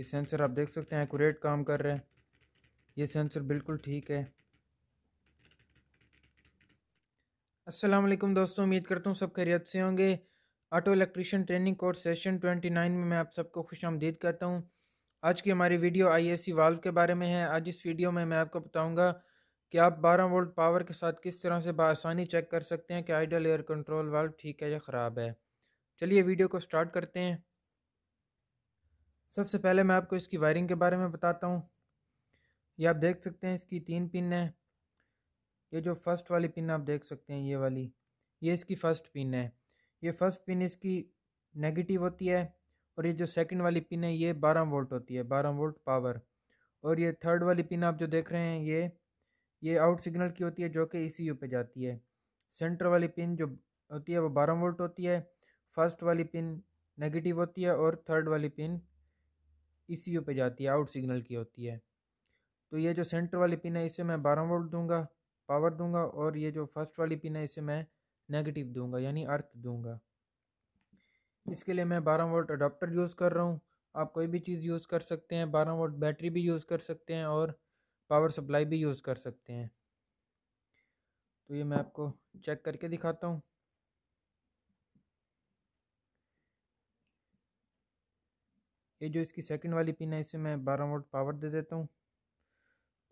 ये सेंसर आप देख सकते हैं एकूरेट काम कर रहे हैं ये सेंसर बिल्कुल ठीक है अस्सलाम वालेकुम दोस्तों उम्मीद करता हूँ सब खैरियत से होंगे auto electrician training course session 29 में मैं आप सबको खुश आमदीद करता हूँ आज की हमारी वीडियो आई एस वाल्व के बारे में है आज इस वीडियो में मैं आपको बताऊँगा कि आप 12 वोल्ट पावर के साथ किस तरह से बसानी चेक कर सकते हैं कि आइडल एयर कंट्रोल वाल्व ठीक है या ख़राब है चलिए वीडियो को स्टार्ट करते हैं सबसे पहले मैं आपको इसकी वायरिंग के बारे में बताता हूँ ये आप देख सकते हैं इसकी तीन पिन है ये जो फर्स्ट वाली पिन आप देख सकते हैं ये वाली ये इसकी फ़र्स्ट पिन है ये फर्स्ट पिन इसकी नेगेटिव होती है और ये जो सेकंड वाली पिन है ये बारह वोल्ट होती है बारह वोल्ट पावर और ये थर्ड वाली पिन आप जो देख रहे हैं ये ये आउट सिग्नल की होती है जो कि ई पे जाती है सेंटर वाली पिन जो होती है वो बारह वोल्ट होती है फर्स्ट वाली पिन नेगेटिव होती है और थर्ड वाली पिन ई पे जाती है आउट सिग्नल की होती है तो ये जो सेंटर वाली पिन है इसे मैं बारह वोल्ट दूंगा पावर दूंगा और ये जो फर्स्ट वाली पिन है इसे मैं नेगेटिव दूंगा यानी अर्थ दूंगा इसके लिए मैं बारह वोल्ट अडाप्टर यूज़ कर रहा हूँ आप कोई भी चीज़ यूज़ कर सकते हैं बारह वोल्ट बैटरी भी यूज़ कर सकते हैं और पावर सप्लाई भी यूज़ कर सकते हैं तो ये मैं आपको चेक करके दिखाता हूँ ये जो इसकी सेकंड वाली पिन है इसे मैं बारह वोल्ट पावर दे देता हूँ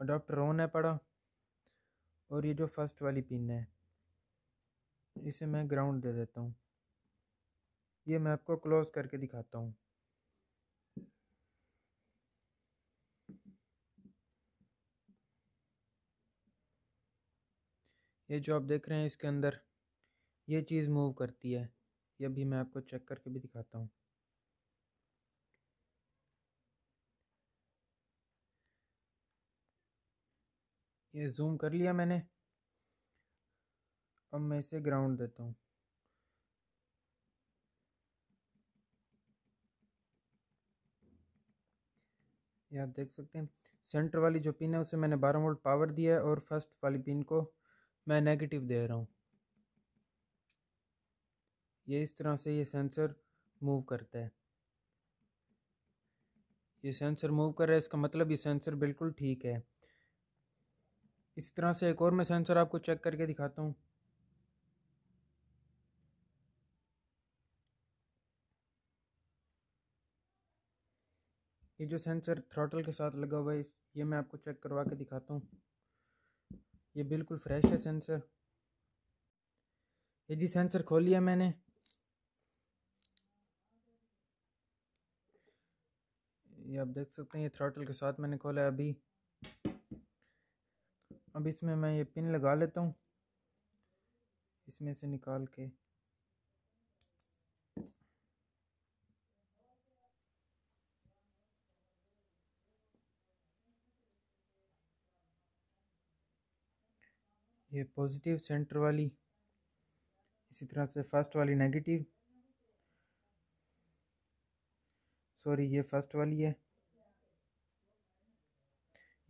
अडोप्टर ऑन है पड़ा और ये जो फर्स्ट वाली पिन है इसे मैं ग्राउंड दे देता हूँ ये मैं आपको क्लोज़ करके दिखाता हूँ ये जो आप देख रहे हैं इसके अंदर ये चीज़ मूव करती है ये भी मैं आपको चेक करके भी दिखाता हूँ ये जूम कर लिया मैंने अब मैं इसे ग्राउंड देता हूँ ये आप देख सकते हैं सेंटर वाली जो पिन है उसे मैंने बारह वोल्ट पावर दिया है और फर्स्ट वाली पिन को मैं नेगेटिव दे रहा हूँ ये इस तरह से ये सेंसर मूव करता है ये सेंसर मूव कर रहा है इसका मतलब ये सेंसर बिल्कुल ठीक है इसी तरह से एक और मैं सेंसर आपको चेक करके दिखाता हूँ ये जो सेंसर थ्रॉटल के साथ लगा हुआ है ये मैं आपको चेक करवा के दिखाता हूँ ये बिल्कुल फ्रेश है सेंसर ये जी सेंसर खोल लिया मैंने ये आप देख सकते हैं ये थ्रॉटल के साथ मैंने खोला है अभी अब इसमें मैं ये पिन लगा लेता हूँ इसमें से निकाल के ये पॉजिटिव सेंटर वाली इसी तरह से फर्स्ट वाली नेगेटिव सॉरी ये फर्स्ट वाली है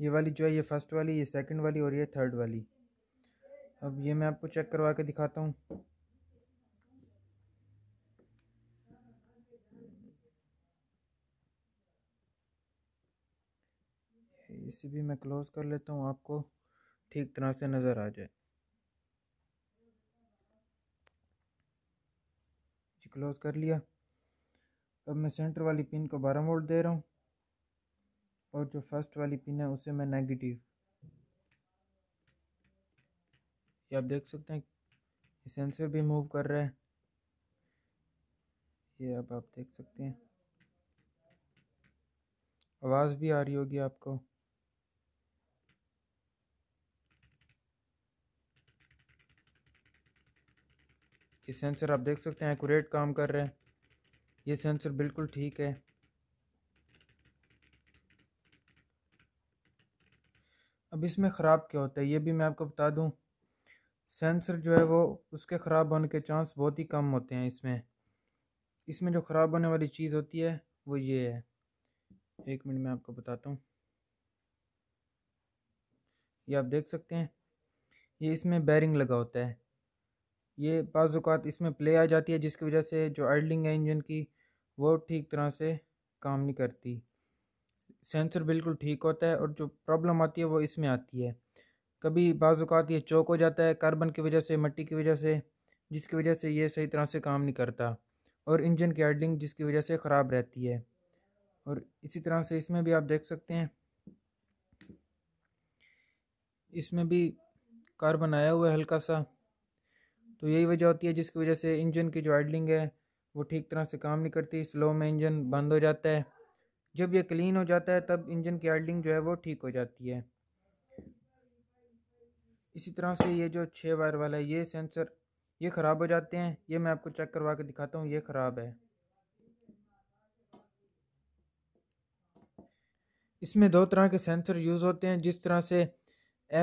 ये वाली जो है ये फर्स्ट वाली ये सेकंड वाली और ये थर्ड वाली अब ये मैं आपको चेक करवा के दिखाता हूँ इसे भी मैं क्लोज़ कर लेता हूँ आपको ठीक तरह से नज़र आ जाए क्लोज़ कर लिया अब मैं सेंटर वाली पिन को बारह वोल्ट दे रहा हूँ और जो फर्स्ट वाली पिन है उसे मैं नेगेटिव ये आप देख सकते हैं ये सेंसर भी मूव कर रहा है ये अब आप देख सकते हैं आवाज़ भी आ रही होगी आपको ये सेंसर आप देख सकते हैं एक्यूरेट काम कर रहे हैं ये सेंसर बिल्कुल ठीक है अब इसमें ख़राब क्या होता है ये भी मैं आपको बता दूँ सेंसर जो है वो उसके ख़राब होने के चांस बहुत ही कम होते हैं इसमें इसमें जो ख़राब होने वाली चीज़ होती है वो ये है एक मिनट में आपको बताता हूँ ये आप देख सकते हैं ये इसमें बैरिंग लगा होता है ये बाज़ात इसमें प्ले आ जाती है जिसकी वजह से जो आइडलिंग है इंजन की वो ठीक तरह से काम नहीं करती सेंसर बिल्कुल ठीक होता है और जो प्रॉब्लम आती है वो इसमें आती है कभी बाज़ात ये चौक हो जाता है कार्बन की वजह से मिट्टी की वजह से जिसकी वजह से ये सही तरह से काम नहीं करता और इंजन की हेडलिंग जिसकी वजह से ख़राब रहती है और इसी तरह से इसमें भी आप देख सकते हैं इसमें भी कार्बन आया हुआ है हल्का सा तो यही वजह होती है जिसकी वजह से इंजन की जो आइडलिंग है वो ठीक तरह से काम नहीं करती स्लो में इंजन बंद हो जाता है जब ये क्लीन हो जाता है तब इंजन की आइडलिंग जो है वो ठीक हो जाती है इसी तरह से ये जो छः वायर वाला है ये सेंसर ये ख़राब हो जाते हैं ये मैं आपको चेक करवा के दिखाता हूँ ये ख़राब है इसमें दो तरह के सेंसर यूज़ होते हैं जिस तरह से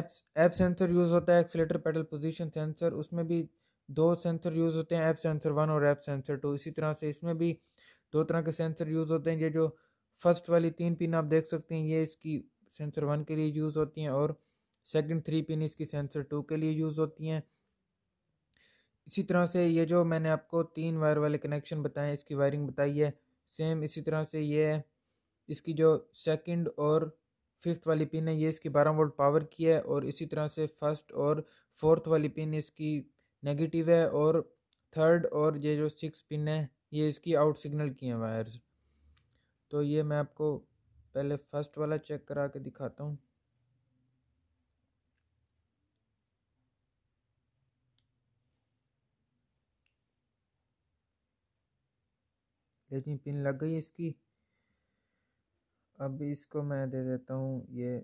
ऐप ऐप सेंसर यूज़ होता है एक्सलेटर पेडल पोजीशन सेंसर उसमें भी दो सेंसर यूज़ होते हैं ऐप सेंसर वन और ऐप सेंसर टू इसी तरह से इसमें भी दो तरह के सेंसर यूज़ होते हैं ये जो फर्स्ट वाली तीन पिन आप देख सकते हैं ये इसकी सेंसर वन के लिए यूज़ होती हैं और सेकंड थ्री पिन इसकी सेंसर टू के लिए यूज़ होती हैं इसी तरह से ये जो मैंने आपको तीन वायर वाले कनेक्शन बताए इसकी वायरिंग बताई है सेम इसी तरह से ये है इसकी जो सेकंड और फिफ्थ वाली पिन है ये इसकी बारह वोल्ट पावर की है और इसी तरह से फर्स्ट और फोर्थ वाली पिन इसकी नेगेटिव है और थर्ड और ये जो सिक्स पिन है ये इसकी आउट सिग्नल की हैं वायर्स तो ये मैं आपको पहले फर्स्ट वाला चेक करा के दिखाता हूँ लेकिन पिन लग गई इसकी अब इसको मैं दे देता हूँ ये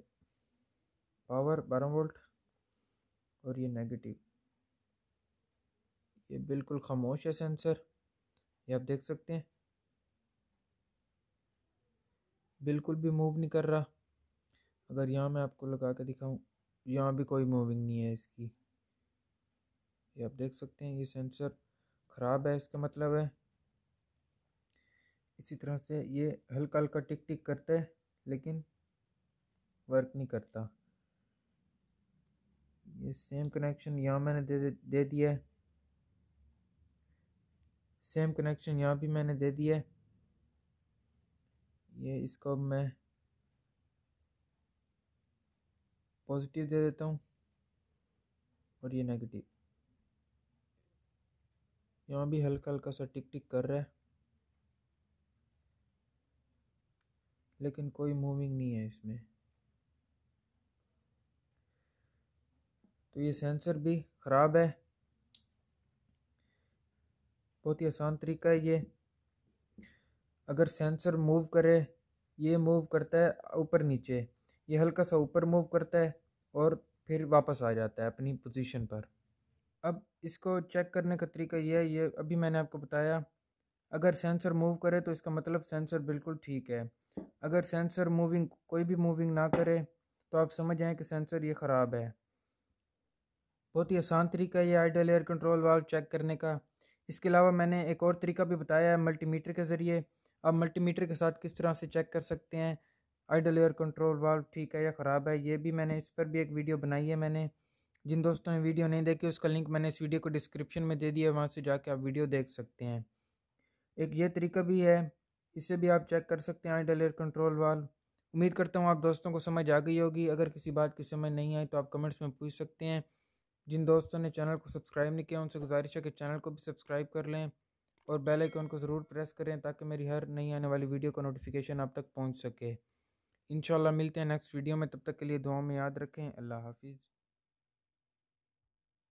पावर बारह वोल्ट और ये नेगेटिव ये बिल्कुल खामोश है सेंसर ये आप देख सकते हैं बिल्कुल भी मूव नहीं कर रहा अगर यहाँ मैं आपको लगा के दिखाऊँ यहाँ भी कोई मूविंग नहीं है इसकी ये आप देख सकते हैं ये सेंसर ख़राब है इसका मतलब है इसी तरह से ये हल्का हल्का टिक टिक करता है लेकिन वर्क नहीं करता ये सेम कनेक्शन यहाँ मैंने दे दे दिया है सेम कनेक्शन यहाँ भी मैंने दे दिया है ये इसको मैं पॉजिटिव दे देता हूँ और ये नेगेटिव यहाँ भी हल्का हल्का सा टिक टिक कर रहा है लेकिन कोई मूविंग नहीं है इसमें तो ये सेंसर भी ख़राब है बहुत ही आसान तरीका है ये अगर सेंसर मूव करे ये मूव करता है ऊपर नीचे ये हल्का सा ऊपर मूव करता है और फिर वापस आ जाता है अपनी पोजीशन पर अब इसको चेक करने का तरीका ये है ये अभी मैंने आपको बताया अगर सेंसर मूव करे तो इसका मतलब सेंसर बिल्कुल ठीक है अगर सेंसर मूविंग कोई भी मूविंग ना करे तो आप समझ जाएँ कि सेंसर ये ख़राब है बहुत ही आसान तरीका है ये idle air control valve check करने का इसके अलावा मैंने एक और तरीका भी बताया है मल्टीमीटर के ज़रिए आप मल्टीमीटर के साथ किस तरह से चेक कर सकते हैं आइडल एयर कंट्रोल वाल्व ठीक है या ख़राब है ये भी मैंने इस पर भी एक वीडियो बनाई है मैंने जिन दोस्तों ने वीडियो नहीं देखी उसका लिंक मैंने इस वीडियो को डिस्क्रिप्शन में दे दिया वहाँ से जाके आप वीडियो देख सकते हैं एक ये तरीका भी है इसे भी आप चेक कर सकते हैं आइडल एयर कंट्रोल वाल उम्मीद करता हूँ आप दोस्तों को समझ आ गई होगी अगर किसी बात की समझ नहीं आई तो आप कमेंट्स में पूछ सकते हैं जिन दोस्तों ने चैनल को सब्सक्राइब नहीं किया उनसे गुजारिश है कि चैनल को भी सब्सक्राइब कर लें और बेल आइकन को ज़रूर प्रेस करें ताकि मेरी हर नई आने वाली वीडियो का नोटिफिकेशन आप तक पहुँच सके इन मिलते हैं नेक्स्ट वीडियो में तब तक के लिए दुआ में याद रखें अल्लाह हाफिज़